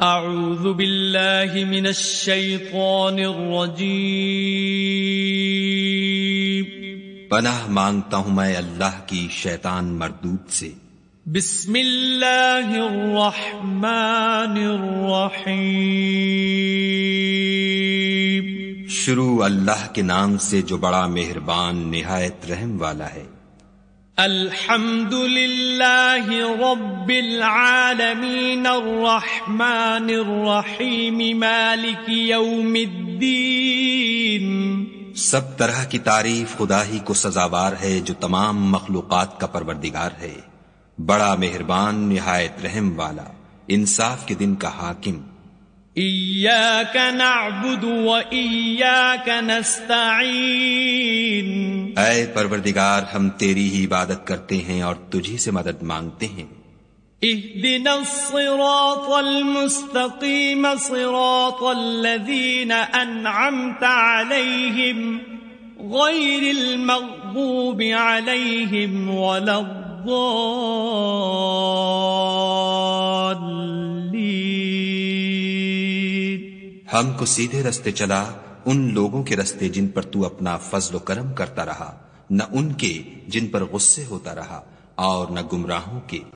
من پناہ مانگتا ہوں میں اللہ کی شیطان مردود سے بسم اللہ الرحمن الرحیم شروع اللہ کے نام سے جو بڑا مہربان نہایت رحم والا ہے الحمد رب الرحمن یوم الدین سب طرح کی تعریف خدا ہی کو سزاوار ہے جو تمام مخلوقات کا پروردگار ہے بڑا مہربان نہایت رحم والا انصاف کے دن کا حاکم نس اے پروردگار ہم تیری ہی عبادت کرتے ہیں اور تجھی سے مدد مانگتے ہیں اهدنا الصراط صراط سرو فلین الم غیر ولا لئیم کو سیدھے رستے چلا ان لوگوں کے رستے جن پر تو اپنا فضل و کرم کرتا رہا نہ ان کے جن پر غصے ہوتا رہا اور نہ گمراہوں کے